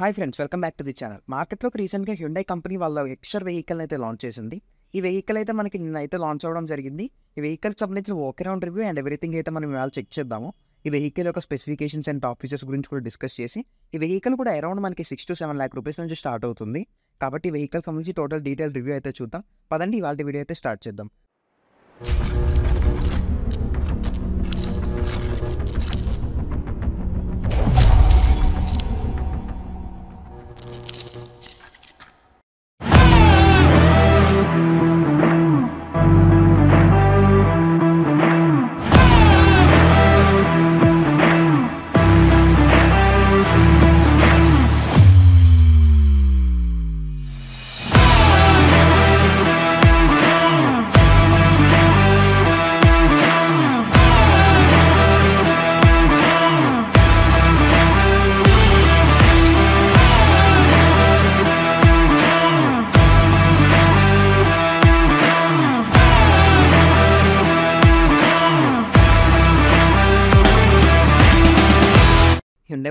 hi friends welcome back to the channel మార్కెట్లో రీసెంట్గా Hyundai company వాళ్ళ ఎక్స్టర్ వెహికల్ అయితే లాంచ్ చేసింది ఈ వెహికల్ అయితే మనకి అయితే లాంచ్ అవ్వడం జరిగింది ఈ వెహికల్ సంబంధించిన okay round review and everything అయితే మనం ఇవాళ చెక్ చేద్దాము ఈ వెహికల్ యొక్క స్పెసిఫికేషన్స్ అండ్ టాప్ ఫీచర్స్ గురించి కూడా డిస్కస్ చేసి ఈ వెహికల్ కూడా అరౌండ్ మనకి six to seven lakh rupees నుంచి స్టార్ట్ అవుతుంది కాబట్టి వెహికల్ సంబంధించి టోటల్ డీటెయిల్ రివ్యూ అయితే చూద్దాం పదండి ఇవాళ వీడియో అయితే స్టార్ట్ చేద్దాం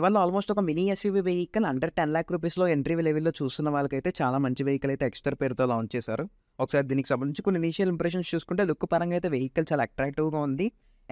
వాళ్ళు ఆల్మోస్ట్ ఒక mini SUV vehicle under ten lakh రూపీస్లో ఎంట్రీ లెవెల్లో చూస్తున్న వాళ్ళకైతే చాలా మంచి వెహికల్ అయితే ఎక్స్టర్ పేరుతో లాంచ్ చేశారు ఒకసారి దీనికి సంబంధించి కొన్ని ఇనిషియల్ ఇంప్రెషన్స్ చూసుకుంటే లుక్ పరంగా అయితే వెహికల్ చాలా అట్రాక్టివ్గా ఉంది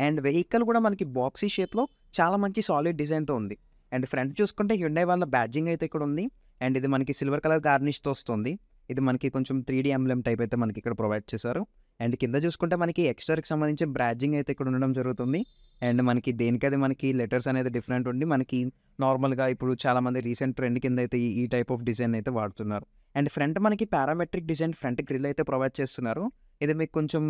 అండ్ వెహికల్ కూడా మనకి బాక్సీ షేప్లో చాలా మంచి సాలిడ్ డిజైన్తో ఉంది అండ్ ఫ్రంట్ చూసుకుంటే హ్యుండై వాళ్ళ బ్యాడ్జింగ్ అయితే ఇక్కడ ఉంది అండ్ ఇది మనకి సిల్వర్ కలర్ గార్నిష్తో వస్తుంది ఇది మనకి కొంచెం త్రీ డీ ఎంఎం టైప్ అయితే మనకి ఇక్కడ ప్రొవైడ్ చేశారు అండ్ కింద చూసుకుంటే మనకి ఎక్స్టర్కి సంబంధించి బ్రాడ్జింగ్ అయితే ఇక్కడ ఉండడం జరుగుతుంది అండ్ మనకి దేనికైతే మనకి లెటర్స్ అనేది డిఫరెంట్ ఉండి మనకి నార్మల్గా ఇప్పుడు చాలామంది రీసెంట్ ట్రెండ్ కింద అయితే ఈ టైప్ ఆఫ్ డిజైన్ అయితే వాడుతున్నారు అండ్ ఫ్రంట్ మనకి పారామెట్రిక్ డిజైన్ ఫ్రంట్ గ్రిల్ అయితే ప్రొవైడ్ చేస్తున్నారు ఇది మీకు కొంచెం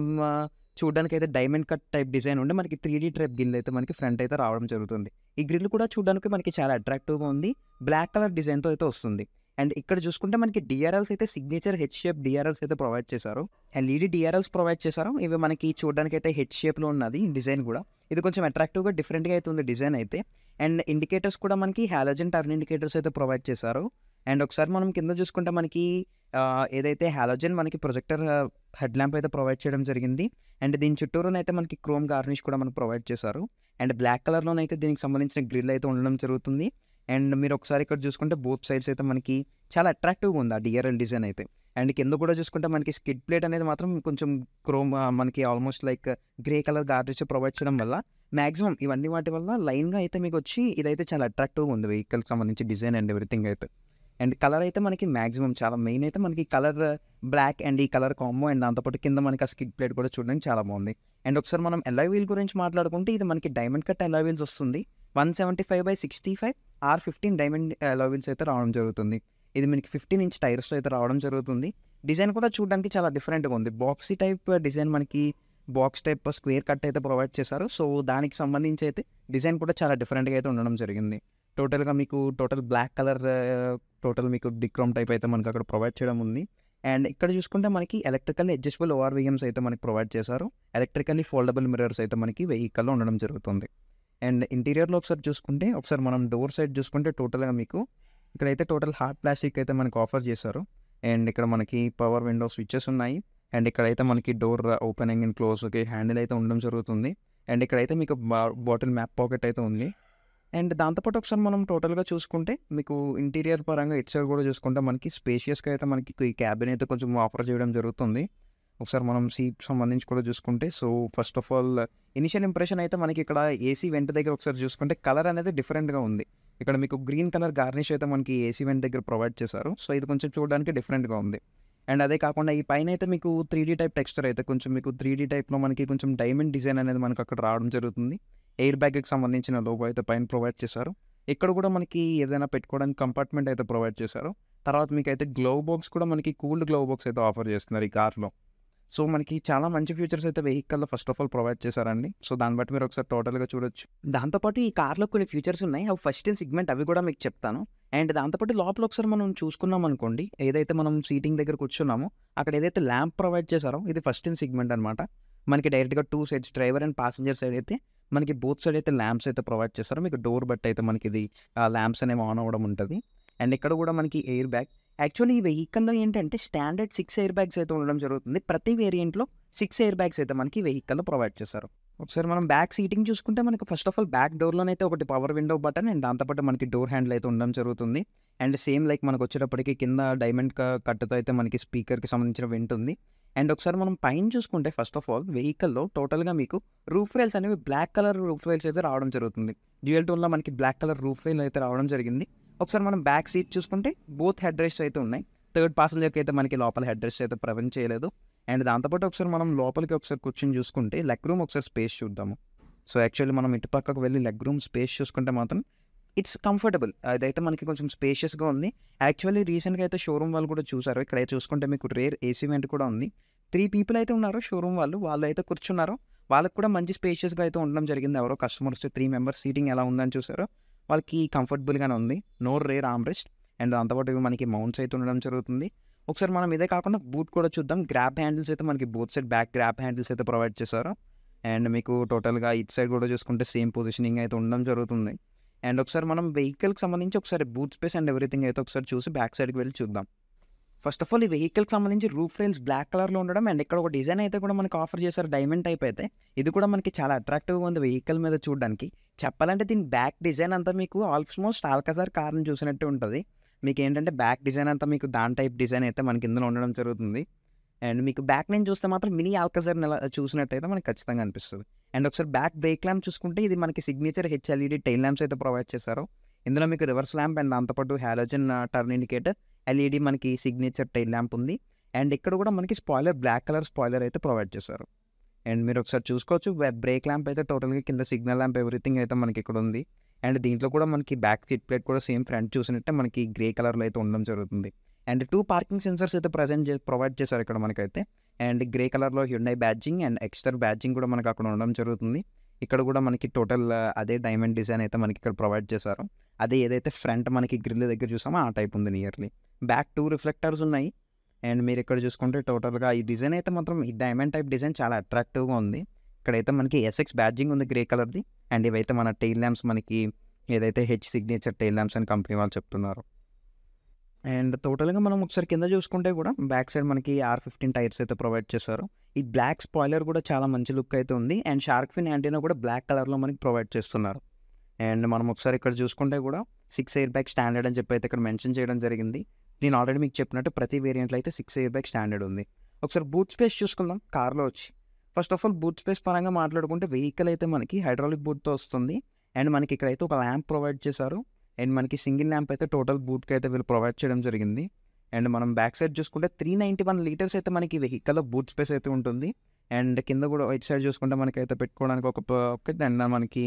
చూడడానికి అయితే డైమండ్ కట్ టైప్ డిజైన్ ఉండి మనకి త్రీ డీ ట్రైప్ గ్రిల్ అయితే మనకి ఫ్రంట్ అయితే రావడం జరుగుతుంది ఈ గ్రిల్ కూడా చూడడానికి మనకి చాలా అట్రాక్టివ్గా ఉంది బ్లాక్ కలర్ డిజైన్తో అయితే వస్తుంది అండ్ ఇక్కడ చూసుకుంటే మనకి డిఆర్ఎల్స్ అయితే సిగ్నేచర్ హెచ్ షేప్ డిఆర్ఎల్స్ అయితే ప్రొవైడ్ చేశారు అండ్ ఈడీ డిఆర్ఎల్స్ ప్రొవైడ్ చేశారు ఇవి మనకి చూడడానికి అయితే హెచ్ షేప్లో ఉన్నది డిజైన్ కూడా ఇది కొంచెం అట్రాక్టివ్గా డిఫరెంట్గా అయితే ఉంది డిజైన్ అయితే అండ్ ఇండికేటర్స్ కూడా మనకి హాలజన్ టర్న్ ఇండికేటర్స్ అయితే ప్రొవైడ్ చేశారు అండ్ ఒకసారి మనం కింద చూసుకుంటే మనకి ఏదైతే హ్యాలోజన్ మనకి ప్రొజెక్టర్ హెడ్ ల్యాంప్ అయితే ప్రొవైడ్ చేయడం జరిగింది అండ్ దీని చుట్టూరునైతే మనకి క్రోమ్ గార్నిష్ కూడా మనకు ప్రొవైడ్ చేశారు అండ్ బ్లాక్ కలర్లోనైతే దీనికి సంబంధించిన గ్రిల్ అయితే ఉండడం జరుగుతుంది అండ్ మీరు ఒకసారి ఇక్కడ చూసుకుంటే బోత్ సైడ్స్ అయితే మనకి చాలా అట్రాక్టివ్గా ఉంది ఆ డిఆర్ఎల్ డిజైన్ అయితే అండ్ కింద కూడా చూసుకుంటే మనకి స్కిడ్ ప్లేట్ అనేది మాత్రం కొంచెం క్రోమ్ మనకి ఆల్మోస్ట్ లైక్ గ్రే కలర్ గార్డెస్ ప్రొవైడ్ చేయడం వల్ల మ్యాక్సిమం ఇవన్నీ వాటి వల్ల లైన్గా అయితే మీకు వచ్చి ఇదైతే చాలా అట్రాక్టివ్గా ఉంది వెహికల్కి సంబంధించి డిజైన్ అండ్ ఎవ్రీథింగ్ అయితే అండ్ కలర్ అయితే మనకి మ్యాక్సిమం చాలా మెయిన్ అయితే మనకి కలర్ బ్లాక్ అండ్ ఈ కలర్ కాంబో అండ్ దాంతోపాటు కింద మనకి ఆ స్కిడ్ ప్లేట్ కూడా చూడడానికి చాలా బాగుంది అండ్ ఒకసారి మనం ఎలా వీల్ గురించి మాట్లాడుకుంటే ఇది మనకి డైమండ్ కట్ ఎలా వీల్స్ వస్తుంది one seventy five by sixty five R fifteen diamond alloy wheels అయితే రావడం జరుగుతుంది ఇది మనకి ఫిఫ్టీన్ ఇంచ్ టైర్స్ అయితే రావడం జరుగుతుంది డిజైన్ కూడా చూడడానికి చాలా డిఫరెంట్గా ఉంది బాక్సీ టైప్ డిజైన్ మనకి బాక్స్ టైప్ స్క్వేర్ కట్ అయితే ప్రొవైడ్ చేశారు సో దానికి సంబంధించి అయితే డిజైన్ కూడా చాలా డిఫరెంట్గా అయితే ఉండడం జరిగింది టోటల్గా మీకు టోటల్ బ్లాక్ కలర్ టోటల్ మీకు డిక్రోమ్ టైప్ అయితే మనకు అక్కడ ప్రొవైడ్ చేయడం ఉంది అండ్ ఇక్కడ చూసుకుంటే మనకి ఎలక్ట్రికల్ అడ్జస్టబుల్ విఎమ్స్ అయితే మనకి ప్రొవైడ్ చేశారు ఎలక్ట్రికల్లీ ఫోల్డబుల్ మిరర్స్ అయితే మనకి వెహికల్లో ఉండడం జరుగుతుంది అండ్ ఇంటీరియర్లో ఒకసారి చూసుకుంటే ఒకసారి మనం డోర్ సైడ్ చూసుకుంటే టోటల్గా మీకు ఇక్కడైతే టోటల్ హార్డ్ ప్లాస్టిక్ అయితే మనకు ఆఫర్ చేశారు అండ్ ఇక్కడ మనకి పవర్ విండో స్విచ్చెస్ ఉన్నాయి అండ్ ఇక్కడైతే మనకి డోర్ ఓపెనింగ్ అండ్ క్లోజ్కి హ్యాండిల్ అయితే ఉండడం జరుగుతుంది అండ్ ఇక్కడైతే మీకు బాటిల్ మ్యాప్ పాకెట్ అయితే ఉంది అండ్ దాంతోపాటు ఒకసారి మనం టోటల్గా చూసుకుంటే మీకు ఇంటీరియర్ పరంగా ఇట్ సైడ్ కూడా చూసుకుంటే మనకి స్పేషియస్గా అయితే మనకి క్యాబిన్ అయితే కొంచెం ఆఫర్ చేయడం జరుగుతుంది ఒకసారి మనం సీట్ సంబంధించి కూడా చూసుకుంటే so first of all initial impression అయితే మనకి ఇక్కడ ఏసీ వెంట దగ్గర ఒకసారి చూసుకుంటే కలర్ అనేది డిఫరెంట్గా ఉంది ఇక్కడ మీకు గ్రీన్ కలర్ గార్నిష్ అయితే మనకి ఏసీ వెంట దగ్గర ప్రొవైడ్ చేశారు సో ఇది కొంచెం చూడడానికి డిఫరెంట్గా ఉంది అండ్ అదే కాకుండా ఈ పైన అయితే మీకు త్రీ డీ టైప్ టెక్స్చర్ అయితే కొంచెం మీకు త్రీ డీ టైప్లో మనకి కొంచెం డైమండ్ డిజైన్ అనేది మనకు అక్కడ రావడం జరుగుతుంది ఎయిర్ బ్యాగ్కి సంబంధించిన లోగో అయితే పైన ప్రొవైడ్ చేశారు ఇక్కడ కూడా మనకి ఏదైనా పెట్టుకోవడానికి కంపార్ట్మెంట్ అయితే ప్రొవైడ్ చేశారు తర్వాత మీకు అయితే గ్లోవ్ బాక్స్ కూడా మనకి కూల్డ్ గ్లోవ్ బాక్స్ అయితే ఆఫర్ చేస్తున్నారు ఈ కార్లో సో మనకి చాలా మంచి ఫ్యూచర్స్ అయితే వెహికల్లో ఫస్ట్ ఆఫ్ ఆల్ ప్రొవైడ్ చేశారండి సో దాన్ని బట్టి మీరు ఒకసారి టోటల్గా చూడొచ్చు దాంతోపాటు ఈ కార్లో కొన్ని ఫీచర్స్ ఉన్నాయి అవి ఫస్ట్ ఇన్ సిగ్మెంట్ అవి కూడా మీకు చెప్తాను అండ్ దాంతోపాటు లోపల ఒకసారి మనం చూసుకున్నాం అనుకోండి ఏదైతే మనం సీటింగ్ దగ్గర కూర్చున్నామో అక్కడ ఏదైతే ల్యాంప్ ప్రొవైడ్ చేశారో ఇది ఫస్ట్ ఇన్ సిగ్మెంట్ అనమాట మనకి డైరెక్ట్గా two sides driver and passenger side అయితే మనకి బోత్ సైడ్ అయితే ల్యాంప్స్ అయితే ప్రొవైడ్ చేస్తారు మీకు డోర్ బట్టి అయితే మనకి ఇది ల్యాంప్స్ అనేవి ఆన్ అవ్వడం ఉంటుంది అండ్ ఇక్కడ కూడా మనకి ఎయిర్ బ్యాగ్ యాక్చువల్లీ ఈ వెహికల్లో ఏంటంటే స్టాండర్డ్ సిక్స్ ఎయిర్ బ్యాగ్స్ అయితే ఉండడం జరుగుతుంది ప్రతి వేరియంట్లో సిక్స్ ఎయిర్ బ్యాగ్స్ అయితే మనకి వెహికల్లో ప్రొవైడ్ చేశారు ఒకసారి మనం బ్యాక్ సీటింగ్ చూసుకుంటే మనకి ఫస్ట్ ఆఫ్ ఆల్ బ్యాక్ అయితే ఒకటి పవర్ విండో బటన్ అండ్ దాంతోపాటు మనకి డోర్ హ్యాండిల్ అయితే ఉండడం జరుగుతుంది అండ్ సేమ్ లైక్ మనకు వచ్చేటప్పటికి కింద డైమండ్ కట్టుతో అయితే మనకి స్పీకర్కి సంబంధించిన వింటుంది అండ్ ఒకసారి మనం పైన చూసుకుంటే ఫస్ట్ ఆఫ్ ఆల్ వెహికల్లో టోటల్గా మీకు రూఫ్ రైల్స్ అనేవి బ్లాక్ కలర్ రూఫ్ రైల్స్ అయితే రావడం జరుగుతుంది డ్యూయల్ టోన్లో మనకి బ్లాక్ కలర్ రూఫ్ రైల్ అయితే రావడం జరిగింది ఒకసారి మనం బ్యాక్ సీట్ చూసుకుంటే బోత్ హెడ్ రెస్ట్ అయితే ఉన్నాయి థర్డ్ పాసెంజర్కి అయితే మనకి లోపల హెడ్ రెస్ట్ అయితే ప్రవెంట్ చేయలేదు అండ్ దాంతోపాటు ఒకసారి మనం లోపలికి ఒకసారి కూర్చొని చూసుకుంటే లెగ్ రూమ్ ఒకసారి స్పేస్ చూద్దాము సో యాక్చువల్లీ మనం ఇటు పక్కకు వెళ్ళి లెగ్ రూమ్ స్పేస్ చూసుకుంటే మాత్రం ఇట్స్ కంఫర్టబుల్ అదైతే మనకి కొంచెం స్పేషియస్గా ఉంది యాక్చువల్లీ రీసెంట్గా అయితే షోరూమ్ వాళ్ళు కూడా చూసారు ఇక్కడ చూసుకుంటే మీకు రేర్ ఏసీ వెంట కూడా ఉంది త్రీ పీపుల్ అయితే ఉన్నారు షోరూమ్ వాళ్ళు వాళ్ళు అయితే కూర్చున్నారు వాళ్ళకి కూడా మంచి స్పేషియస్గా అయితే ఉండడం జరిగింది ఎవరో కస్టమర్స్ త్రీ మెంబర్స్ సీటింగ్ ఎలా ఉందని చూసారో వాళ్ళకి కంఫర్టబుల్గానే ఉంది నో రేర్ ఆమ్రెస్ట్ అండ్ దాంతోపాటు మనకి మౌంట్స్ అయితే ఉండడం జరుగుతుంది ఒకసారి మనం ఇదే కాకుండా బూట్ కూడా చూద్దాం గ్రాప్ హ్యాండిల్స్ అయితే మనకి both side back grab handles అయితే ప్రొవైడ్ చేశారు అండ్ మీకు టోటల్గా ఇట్ సైడ్ కూడా చూసుకుంటే సేమ్ పొజిషనింగ్ అయితే ఉండడం జరుగుతుంది అండ్ ఒకసారి మనం వెహికల్కి సంబంధించి ఒకసారి బూట్ స్పేస్ అండ్ ఎవ్రీథింగ్ అయితే ఒకసారి చూసి బ్యాక్ సైడ్కి వెళ్ళి చూద్దాం ఫస్ట్ ఆఫ్ ఆల్ ఈ వెహికల్కి సంబంధించి రూఫ్ రైల్స్ బ్లాక్ కలర్లో ఉండడం అండ్ ఇక్కడ ఒక డిజైన్ అయితే కూడా మనకి ఆఫర్ చేశారు డైమండ్ టైప్ అయితే ఇది కూడా మనకి చాలా అట్రాక్టివ్గా ఉంది వెహికల్ మీద చూడడానికి చెప్పాలంటే దీని బ్యాక్ డిజైన్ అంతా మీకు ఆల్మోస్ట్ ఆల్కసార్ కార్ని చూసినట్టు ఉంటుంది మీకు ఏంటంటే బ్యాక్ డిజైన్ అంతా మీకు దాని టైప్ డిజైన్ అయితే మనకి ఇందులో ఉండడం జరుగుతుంది అండ్ మీకు బ్యాక్ నేను చూస్తే మాత్రం మినీ ఆల్కసార్ నెల చూసినట్టయితే మనకి ఖచ్చితంగా అనిపిస్తుంది అండ్ ఒకసారి బ్యాక్ బ్రేక్ ల్యాంప్ చూసుకుంటే ఇది మనకి సిగ్నేచర్ హెచ్ఎల్ఈడి టైల్ ల్యాంప్స్ అయితే ప్రొవైడ్ చేశారు ఇందులో మీకు రివర్స్ ల్యాంప్ అండ్ దాంతోపాటు హ్యాలోజన్ టర్న్ ఇండికేటర్ ఎల్ఈడి మనకి సిగ్నేచర్ టైల్ ల్యాంప్ ఉంది అండ్ ఇక్కడ కూడా మనకి స్పాయిలర్ బ్లాక్ కలర్ స్పాయిలర్ అయితే ప్రొవైడ్ చేశారు అండ్ మీరు ఒకసారి చూసుకోవచ్చు బ్రేక్ ల్యాంప్ అయితే టోటల్గా కింద సిగ్నల్ ల్యాంప్ ఎవ్రీథింగ్ అయితే మనకి ఇక్కడ ఉంది అండ్ దీంట్లో కూడా మనకి బ్యాక్ సీట్ ప్లేట్ కూడా సేమ్ ఫ్రంట్ చూసినట్టే మనకి గ్రే కలర్లో అయితే ఉండడం జరుగుతుంది అండ్ టూ పార్కింగ్ సెన్సర్స్ అయితే ప్రజెంట్ ప్రొవైడ్ చేశారు ఇక్కడ మనకైతే అండ్ గ్రే కలర్లో Hyundai badging and Exter badging కూడా మనకు అక్కడ ఉండడం జరుగుతుంది ఇక్కడ కూడా మనకి టోటల్ అదే డైమండ్ డిజైన్ అయితే మనకి ఇక్కడ ప్రొవైడ్ చేశారు అదే ఏదైతే ఫ్రంట్ మనకి గ్రిల్ దగ్గర చూసామో ఆ టైప్ ఉంది నియర్లీ బ్యాక్ టూ రిఫ్లెక్టర్స్ ఉన్నాయి అండ్ మీరు ఇక్కడ చూసుకుంటే టోటల్గా ఈ డిజైన్ అయితే మాత్రం ఈ డైమండ్ టైప్ డిజైన్ చాలా అట్రాక్టివ్గా ఉంది ఇక్కడైతే మనకి ఎస్ఎక్స్ బ్యాడ్జింగ్ ఉంది గ్రే కలర్ది అండ్ ఇవైతే మన టెయిల్ ల్యాంప్స్ మనకి ఏదైతే హెచ్ సిగ్నేచర్ టెయిల్ ల్యాంప్స్ అని కంపెనీ వాళ్ళు చెప్తున్నారు అండ్ టోటల్గా మనం ఒకసారి కింద చూసుకుంటే కూడా బ్యాక్ సైడ్ మనకి ఆర్ ఫిఫ్టీన్ టైర్స్ అయితే ప్రొవైడ్ చేశారు ఈ బ్లాక్ స్పాయిలర్ కూడా చాలా మంచి లుక్ అయితే ఉంది అండ్ షార్క్ ఫిన్ యాంటీనా కూడా బ్లాక్ కలర్లో మనకి ప్రొవైడ్ చేస్తున్నారు అండ్ మనం ఒకసారి ఇక్కడ చూసుకుంటే కూడా సిక్స్ ఎయిర్ బ్యాగ్ స్టాండర్డ్ అని చెప్పి అయితే ఇక్కడ మెన్షన్ చేయడం జరిగింది నేను ఆల్రెడీ మీకు చెప్పినట్టు ప్రతి వేరియంట్లో అయితే సిక్స్ ఎయిర్ బ్యాగ్ స్టాండర్డ్ ఉంది ఒకసారి బూట్ స్పేస్ చూసుకుందాం కార్లో వచ్చి first of all boot space పరంగా మాట్లాడుకుంటే వెహికల్ అయితే మనకి హైడ్రాలిక్ బూట్తో వస్తుంది అండ్ మనకి ఇక్కడైతే ఒక ల్యాంప్ ప్రొవైడ్ చేశారు అండ్ మనకి సింగిల్ ల్యాంప్ అయితే టోటల్ బూట్కి అయితే వీళ్ళు ప్రొవైడ్ చేయడం జరిగింది అండ్ మనం బ్యాక్ సైడ్ చూసుకుంటే త్రీ నైంటీ వన్ లీటర్స్ అయితే మనకి వెహికల్లో బూట్ స్పేస్ అయితే ఉంటుంది అండ్ కింద కూడా వైట్ సైడ్ చూసుకుంటే మనకైతే పెట్టుకోవడానికి ఒక అండ్ మనకి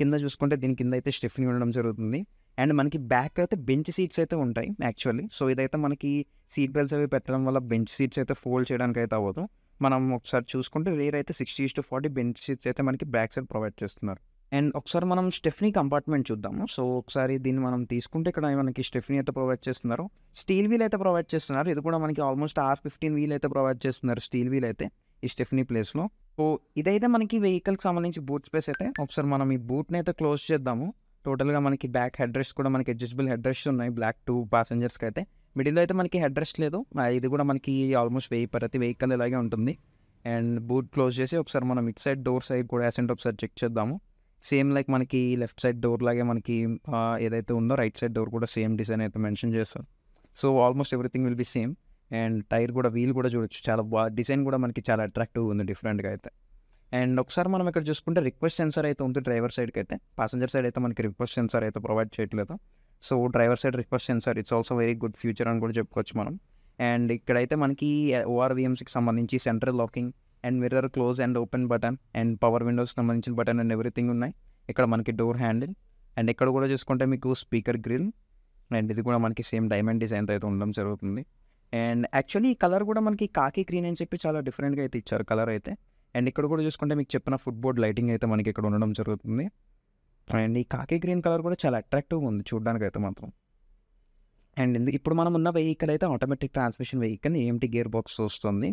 కింద చూసుకుంటే దీని కింద అయితే స్టిఫ్ని ఉండడం జరుగుతుంది అండ్ మనకి బ్యాక్ అయితే బెంచ్ సీట్స్ అయితే ఉంటాయి యాక్చువల్లీ సో ఇదైతే మనకి సీట్ బెల్ట్స్ అవి పెట్టడం వల్ల బెంచ్ సీట్స్ అయితే ఫోల్డ్ చేయడానికి అయితే అవ్వదు మనం ఒకసారి చూసుకుంటే రేర్ అయితే sixty to forty bench seats అయితే మనకి బ్యాక్ సైడ్ ప్రొవైడ్ చేస్తున్నారు అండ్ ఒకసారి మనం స్టెఫ్నీ కంపార్ట్మెంట్ చూద్దాము సో ఒకసారి దీన్ని మనం తీసుకుంటే ఇక్కడ మనకి స్టెఫ్నీ అయితే ప్రొవైడ్ చేస్తున్నారు స్టీల్ వీల్ అయితే ప్రొవైడ్ చేస్తున్నారు ఇది కూడా మనకి ఆల్మోస్ట్ ఆర్ ఫిఫ్టీన్ వీల్ అయితే ప్రొవైడ్ చేస్తున్నారు స్టీల్ వీల్ అయితే ఈ స్టెఫ్నీ ప్లేస్లో సో ఇదైతే మనకి వెహికల్కి సంబంధించి బూట్ స్పేస్ అయితే ఒకసారి మనం ఈ బూట్ని అయితే క్లోజ్ చేద్దాము టోటల్గా మనకి బ్యాక్ హెడ్రెస్ కూడా మనకి అడ్జస్టబుల్ హెడ్ ఉన్నాయి బ్లాక్ టూ ప్యాసెంజర్స్కి అయితే మిడిల్లో అయితే మనకి హెడ్రెస్ లేదు ఇది కూడా మనకి ఆల్మోస్ట్ వెయ్యి ప్రతి వెహికల్ ఇలాగే ఉంటుంది అండ్ బూట్ క్లోజ్ చేసి ఒకసారి మనం ఇట్ సైడ్ డోర్ సైడ్ కూడా యాసెంట్ ఒకసారి చెక్ చేద్దాము సేమ్ లైక్ మనకి లెఫ్ట్ సైడ్ డోర్ లాగే మనకి ఏదైతే ఉందో రైట్ సైడ్ డోర్ కూడా సేమ్ డిజైన్ అయితే మెన్షన్ చేస్తారు so almost everything will be same and tyre కూడా వీల్ కూడా చూడొచ్చు చాలా బాగా డిజైన్ కూడా మనకి చాలా అట్రాక్టివ్గా ఉంది డిఫరెంట్గా అయితే అండ్ ఒకసారి మనం ఇక్కడ చూసుకుంటే రిక్వెస్ట్ సెన్సర్ అయితే ఉంది డ్రైవర్ సైడ్కి అయితే ప్యాసింజర్ సైడ్ అయితే మనకి రిక్వెస్ట్ సెన్సర్ అయితే ప్రొవైడ్ చేయట్లేదు so driver side request sensor it's also very good feature అని కూడా చెప్పుకోవచ్చు మనం అండ్ ఇక్కడైతే మనకి ఓఆర్విఎంసీకి సంబంధించి central locking and mirror close and open button and power windows సంబంధించిన బటన్ అండ్ ఎవ్రీథింగ్ ఉన్నాయి ఇక్కడ మనకి డోర్ హ్యాండిల్ అండ్ ఇక్కడ కూడా చూసుకుంటే మీకు స్పీకర్ గ్రిల్ అండ్ ఇది కూడా మనకి సేమ్ డైమండ్ డిజైన్తో అయితే ఉండడం జరుగుతుంది అండ్ యాక్చువల్లీ ఈ కలర్ కూడా మనకి కాకి గ్రీన్ అని చెప్పి చాలా డిఫరెంట్గా అయితే ఇచ్చారు కలర్ అయితే అండ్ ఇక్కడ కూడా చూసుకుంటే మీకు చెప్పిన ఫుట్ బోర్డ్ లైటింగ్ అయితే మనకి ఇక్కడ ఉండడం జరుగుతుంది అండ్ ఈ కాకి గ్రీన్ కలర్ కూడా చాలా అట్రాక్టివ్గా ఉంది చూడడానికి అయితే మాత్రం అండ్ ఇప్పుడు మనం ఉన్న వెహికల్ అయితే automatic transmission vehicle AMT gear box వస్తుంది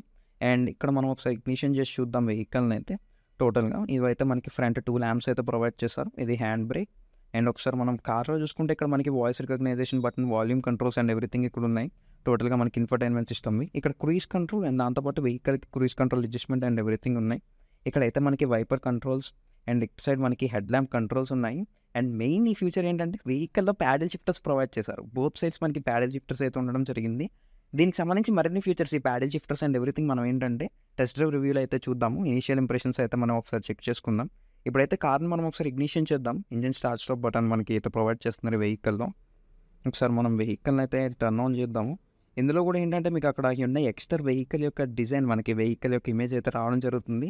అండ్ ఇక్కడ మనం ఒకసారి ఇగ్నిషన్ చేసి చూద్దాం వెహికల్ని అయితే టోటల్గా ఇవైతే మనకి ఫ్రంట్ టూ ల్యాంప్స్ అయితే ప్రొవైడ్ చేశారు ఇది హ్యాండ్ బ్రేక్ అండ్ ఒకసారి మనం కార్లో చూసుకుంటే ఇక్కడ మనకి voice recognition button volume controls and everything ఇక్కడ ఉన్నాయి టోటల్గా మనకి ఇన్ఫర్టైన్మెంట్ సిస్టమ్వి ఇక్కడ క్రూయిజ్ కంట్రోల్ అండ్ దాంతోపాటు వెహికల్కి cruise control adjustment and everything ఉన్నాయి ఇక్కడైతే మనకి wiper controls and it side మనకి హెడ్ ల్యాంప్ కంట్రోల్స్ ఉన్నాయి అండ్ మెయిన్ ఈ ఫ్యూచర్ ఏంటంటే వెహికల్లో ప్యాడల్ షిఫ్టర్స్ ప్రొవైడ్ చేశారు బోత్ సైడ్స్ మనకి ప్యాడల్ షిఫ్టర్స్ అయితే ఉండడం జరిగింది దీనికి సంబంధించి మరిన్ని ఫీచర్స్ ఈ ప్యాడల్ షిఫ్టర్స్ అండ్ ఎవ్రీథింగ్ మనం ఏంటంటే టెస్ట్ డ్రైవ్ రివ్యూలు అయితే చూద్దాము ఇనిషియల్ ఇంప్రెషన్స్ అయితే మనం ఒకసారి చెక్ చేసుకుందాం ఇప్పుడైతే కార్ని మనం ఒకసారి ఇగ్నిషన్ చేద్దాం ఇంజిన్ స్టార్ట్ స్టాప్ బటన్ మనకి అయితే ప్రొవైడ్ చేస్తున్నారు వెహికల్లో ఒకసారి మనం వెహికల్ని అయితే టర్న్ ఆన్ చేద్దాము ఇందులో కూడా ఏంటంటే మీకు అక్కడ ఉన్న ఎక్స్టర్ వెహికల్ యొక్క డిజైన్ మనకి వెహికల్ యొక్క ఇమేజ్ అయితే రావడం జరుగుతుంది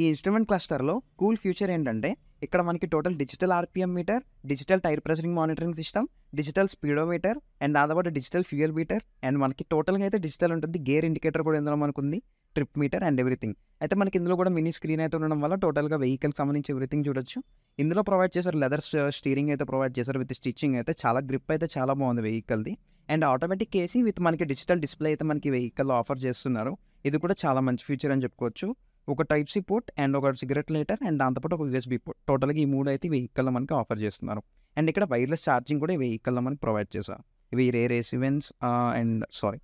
ఈ ఇన్స్ట్రుమెంట్ క్లస్టర్లో కూల్ ఫ్యూచర్ ఏంటంటే ఇక్కడ మనకి total digital RPM meter digital tyre pressuring monitoring system digital speedometer and దాదాపు డిజిటల్ ఫ్యూయల్ మీటర్ అండ్ మనకి టోటల్గా అయితే డిజిటల్ ఉంటుంది గేర్ ఇండికేటర్ కూడా ఇందులో మనకుంది ట్రిప్ మీటర్ అండ్ ఎవ్రీథింగ్ అయితే మనకి ఇందులో కూడా మినీ స్క్రీన్ అయితే ఉండడం వల్ల టోటల్గా వెహికల్ సంబంధించి ఎవ్రీథింగ్ చూడొచ్చు ఇందులో ప్రొవైడ్ చేశారు లెదర్ స్టీరింగ్ అయితే ప్రొవైడ్ చేశారు విత్ స్టిచ్చింగ్ అయితే చాలా గ్రిప్ అయితే చాలా బాగుంది వెహికల్ది అండ్ ఆటోమేటిక్ ఏసీ విత్ మనకి డిజిటల్ డిస్ప్లే అయితే మనకి వెహికల్ ఆఫర్ చేస్తున్నారు ఇది కూడా చాలా మంచి ఫ్యూచర్ అని చెప్పుకోవచ్చు ఒక టైప్ సి పోర్ట్ అండ్ ఒక సిగరెట్ లైటర్ అండ్ దాంతోపాటు ఒక యూఎస్బీ పోర్ట్ టోటల్గా ఈ మూడు అయితే వెహికల్ మనకి ఆఫర్ చేస్తున్నారు అండ్ ఇక్కడ వైర్లెస్ ఛార్జింగ్ కూడా ఈ వెహికల్ మనకి ప్రొవైడ్ చేశారు ఇవి రేర్ ఏసీవెన్స్ అండ్ సారీ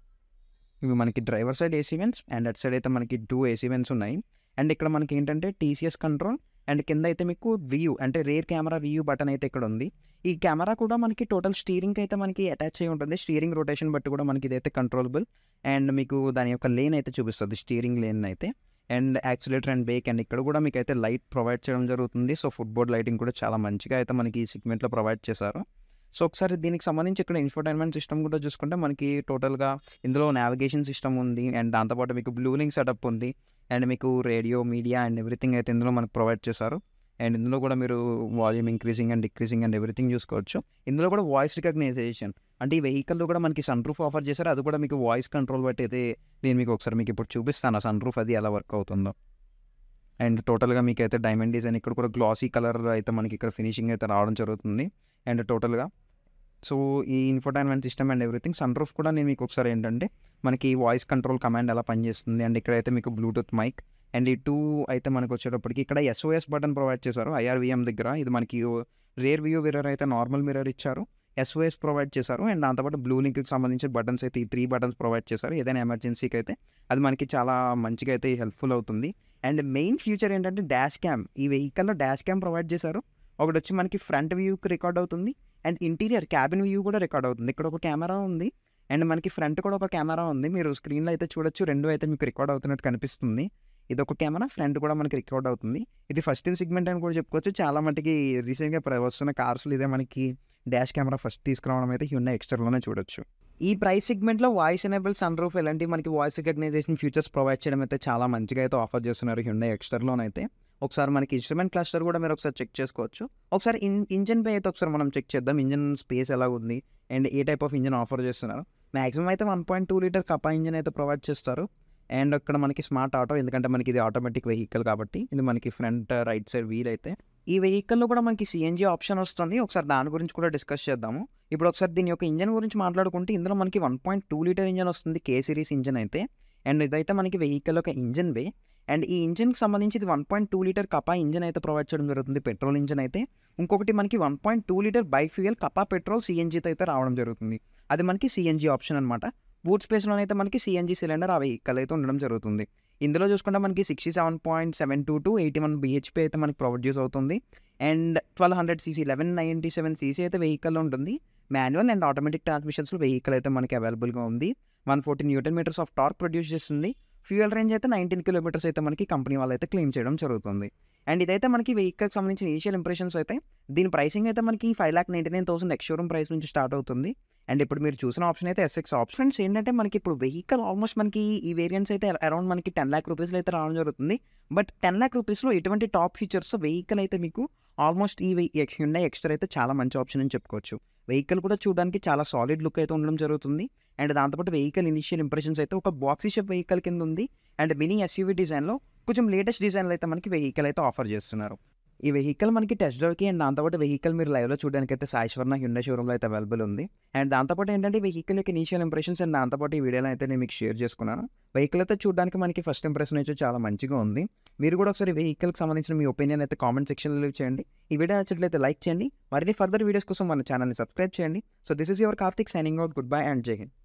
ఇవి మనకి driver side AC vents and at side అయితే మనకి టూ ఏసీవెన్స్ ఉన్నాయి అండ్ ఇక్కడ మనకి ఏంటంటే టీసీఎస్ కంట్రోల్ అండ్ కింద అయితే మీకు వ్యూ అంటే రేర్ కెమెరా వ్యూ బటన్ అయితే ఇక్కడ ఉంది ఈ కెమెరా కూడా మనకి టోటల్ స్టీరింగ్ అయితే మనకి అటాచ్ అయి ఉంటుంది స్టీరింగ్ రొటేషన్ బట్టి కూడా మనకి ఇదైతే కంట్రోలబుల్ అండ్ మీకు దాని యొక్క లేన్ అయితే చూపిస్తుంది స్టీరింగ్ లేన్ అయితే and accelerator and brake and ఇక్కడ కూడా మీకు అయితే లైట్ ప్రొవైడ్ చేయడం జరుగుతుంది సో ఫుట్బోర్డ్ లైటింగ్ కూడా చాలా మంచిగా అయితే మనకి ఈ సెగ్మెంట్లో ప్రొవైడ్ చేశారు సో ఒకసారి దీనికి సంబంధించి ఇక్కడ ఇన్ఫోటైన్మెంట్ సిస్టమ్ కూడా చూసుకుంటే మనకి టోటల్గా ఇందులో నావిగేషన్ సిస్టమ్ ఉంది అండ్ దాంతోపాటు మీకు బ్లూలింగ్ సెటప్ ఉంది అండ్ మీకు రేడియో మీడియా అండ్ ఎవ్రీథింగ్ అయితే ఇందులో మనకు ప్రొవైడ్ చేశారు అండ్ ఇందులో కూడా మీరు volume increasing and decreasing and everything చూసుకోవచ్చు ఇందులో కూడా వాయిస్ రికగ్నైజేషన్ అంటే ఈ వెహికల్లో కూడా మనకి సన్ రూఫ్ ఆఫర్ చేశారు అది కూడా మీకు వాయిస్ కంట్రోల్ బట్టి అయితే నేను మీకు ఒకసారి మీకు ఇప్పుడు చూపిస్తాను సన్ రూఫ్ అది ఎలా వర్క్ అవుతుందో అండ్ టోటల్గా మీకు అయితే డైమండ్ డిజైన్ ఇక్కడ కూడా గ్లాసీ కలర్ అయితే మనకి ఇక్కడ ఫినిషింగ్ అయితే రావడం జరుగుతుంది అండ్ టోటల్గా సో ఈ infotainment system and everything sun roof కూడా నేను మీకు ఒకసారి ఏంటంటే మనకి వాయిస్ కంట్రోల్ కమాండ్ ఎలా పనిచేస్తుంది అండ్ ఇక్కడైతే మీకు బ్లూటూత్ మైక్ అండ్ ఈ టూ అయితే మనకు వచ్చేటప్పటికి ఇక్కడ ఎస్ఓఎస్ బటన్ ప్రొవైడ్ చేశారు ఐఆర్విఎం దగ్గర ఇది మనకి రేర్ వ్యూ మిర్రర్ అయితే నార్మల్ మిర్రర్ ఇచ్చారు ఎస్ఓఎస్ ప్రొవైడ్ చేశారు అండ్ దాంతోపాటు బ్లూ లింక్కి సంబంధించిన బటన్స్ అయితే ఈ త్రీ బటన్స్ ప్రొవైడ్ చేశారు ఏదైనా ఎమర్జెన్సీకి అయితే అది మనకి చాలా మంచిగా అయితే హెల్ప్ఫుల్ అవుతుంది అండ్ మెయిన్ ఫ్యూచర్ ఏంటంటే డాష్ క్యామ్ ఈ వెహికల్లో డాష్ క్యామ్ ప్రొవైడ్ చేశారు ఒకటి వచ్చి మనకి ఫ్రంట్ వ్యూకి రికార్డ్ అవుతుంది అండ్ ఇంటీరియర్ క్యాబిన్ వ్యూ కూడా రికార్డ్ అవుతుంది ఇక్కడ ఒక కెమెరా ఉంది అండ్ మనకి ఫ్రంట్ కూడా ఒక కెమెరా ఉంది మీరు స్క్రీన్లో అయితే చూడొచ్చు రెండు అయితే మీకు రికార్డ్ అవుతున్నట్టు కనిపిస్తుంది ఇది ఒక కెమెరా ఫ్రంట్ కూడా మనకి రికార్డ్ అవుతుంది ఇది ఫస్ట్ ఇన్ సిగ్మెంట్ అని కూడా చెప్పుకోవచ్చు చాలా మటుకి రీసెంట్గా వస్తున్న కార్స్లు ఇదే మనకి డాష్ కెమెరా ఫస్ట్ తీసుకురావడం అయితే హ్యూండా ఎక్స్టర్లోనే చూడొచ్చు ఈ ప్రైస్ సెగ్మెంట్లో వాయిస్ ఎనేబుల్ సన్ రూఫ్ ఎలాంటి మనకి వాయిస్ రికగ్నైజేషన్ ఫీచర్స్ ప్రొవైడ్ చేయడం అయితే చాలా మంచిగా అయితే ఆఫర్ చేస్తున్నారు హ్యూండా ఎక్స్టర్లోనైతే ఒకసారి మనకి ఇన్స్ట్రుమెంట్ క్లస్టర్ కూడా మీరు ఒకసారి చెక్ చేసుకోవచ్చు ఒకసారి ఇన్ ఇంజన్ పే అయితే ఒకసారి మనం చెక్ చేద్దాం ఇంజన్ స్పేస్ ఎలా ఉంది and a type of engine offer చేస్తున్నారు మాక్సిమం అయితే one point two litre Kappa engine అయితే ప్రొవైడ్ చేస్తారు అండ్ అక్కడ మనకి స్మార్ట్ ఆటో ఎందుకంటే మనకి ఇది ఆటోమేటిక్ వెహికల్ కాబట్టి ఇది మనకి ఫ్రంట్ రైట్ సైడ్ వీల్ అయితే ఈ వెహికల్లో కూడా మనకి సిఎన్జి ఆప్షన్ వస్తుంది ఒకసారి దాని గురించి కూడా డిస్కస్ చేద్దాము ఇప్పుడు ఒకసారి దీని యొక్క ఇంజన్ గురించి మాట్లాడుకుంటే ఇందులో మనకి one point two litre engine వస్తుంది కే సిరీస్ ఇంజన్ అయితే అండ్ ఇదైతే మనకి వెహికల్ ఒక ఇంజన్ వే అండ్ ఈ ఇంజన్కి సంబంధించి ఇది one point two litre Kappa engine అయితే ప్రొవైడ్ చేయడం జరుగుతుంది పెట్రోల్ ఇంజన్ అయితే ఇంకొకటి మనకి one point two litre bifuel Kappa petrol సిఎన్జీతో అయితే రావడం జరుగుతుంది అది మనకి సిఎన్జీ ఆప్షన్ అనమాట బూట్ స్పేస్లోనైతే మనకి సిఎన్జీ సిలిండర్ ఆ వెహికల్ అయితే ఉండడం జరుగుతుంది ఇందులో చూసుకుంటే మనకి sixty seven point seven two two eighty one BHP అయితే మనకి ప్రొడ్యూస్ అవుతుంది and twelve hundred CC eleven ninety seven CC అయితే వెహికల్ ఉంటుంది manual and automatic transmissions vehicle అయితే మనకి అవైలబుల్గా ఉంది one fourteen newton metres of torque produce చేస్తుంది ఫ్యూయల్ రేంజ్ అయితే నైన్టీన్ కిలోమీటర్స్ అయితే మనకి కంపెనీ వాళ్ళు అయితే క్లెయిమ్ చేయడం జరుగుతుంది అండ్ ఇదైతే మనకి వెహికల్కి సంబంధించిన ఇనిషియల్ ఇంప్రెషన్స్ అయితే దీని ప్రైసింగ్ అయితే మనకి five lakh ninety nine thousand ex showroom price నుంచి స్టార్ట్ అవుతుంది అండ్ ఇప్పుడు మీరు చూసిన ఆప్షన్ అయితే ఎస్ఎక్స్ ఆప్షన్స్ ఏంటంటే మనకి ఇప్పుడు వెహికల్ ఆల్మోస్ట్ మనకి ఈ వేరియంట్స్ అయితే అరౌండ్ మనకి టెన్ ల్యాక్ రూపీస్లో అయితే రావడం జరుగుతుంది బట్ టెన్ ల్యాక్ రూపీస్లో ఎటువంటి టాప్ ఫీచర్స్ వెహికల్ అయితే మీకు ఆల్మోస్ట్ ఈ ఉన్నాయి ఎక్స్ట్రా అయితే చాలా మంచి ఆప్షన్ అని చెప్పుకోవచ్చు వెహికల్ కూడా చూడడానికి చాలా సాలిడ్ లుక్ అయితే ఉండడం జరుగుతుంది అండ్ దాంతోపాటు వెహికల్ ఇనిషియల్ ఇంప్రెషన్స్ అయితే ఒక బాక్సీ షేప్ వెహికల్ కింద ఉంది అండ్ మినీ ఎస్యూవీ డిజైన్లో కొంచెం లేటెస్ట్ డిజైన్లు అయితే మనకి వెహికల్ అయితే ఆఫర్ చేస్తున్నారు ఈ వెహికల్ మనకి టెస్ట్ డ్రైవ్కి అండ్ దాంతోపాటు వెహికల్ మీరు లైవ్లో చూడడానికి అయితే సాయిశ్వర్ణ హ్యుండే షోరూమ్లో అయితే అవైలబుల్ ఉంది అండ్ దాంతోపాటు ఏంటంటే వెహికల్ యొక్క ఇనీషియల్ ఇంప్రెషన్స్ అండ్ దాంతోపాటు ఈ వీడియోలో అయితే నేను మీకు షేర్ చేసుకున్నాను వెహికల్ అయితే చూడడానికి మనకి ఫస్ట్ ఇంప్రెషన్ అయితే చాలా మంచిగా ఉంది మీరు కూడా ఒకసారి వెహికల్కి సంబంధించిన మీ ఒపీనియన్ అయితే కామెంట్ సెక్షన్లో లీవ్ చేయండి ఈ వీడియో నచ్చినట్లయితే లైక్ చేయండి మరిన్ని ఫర్దర్ వీడియోస్ కోసం మన ఛానల్ని సబ్స్క్రైబ్ చేయండి so this is your Karthik signing out good bye and Jai Hind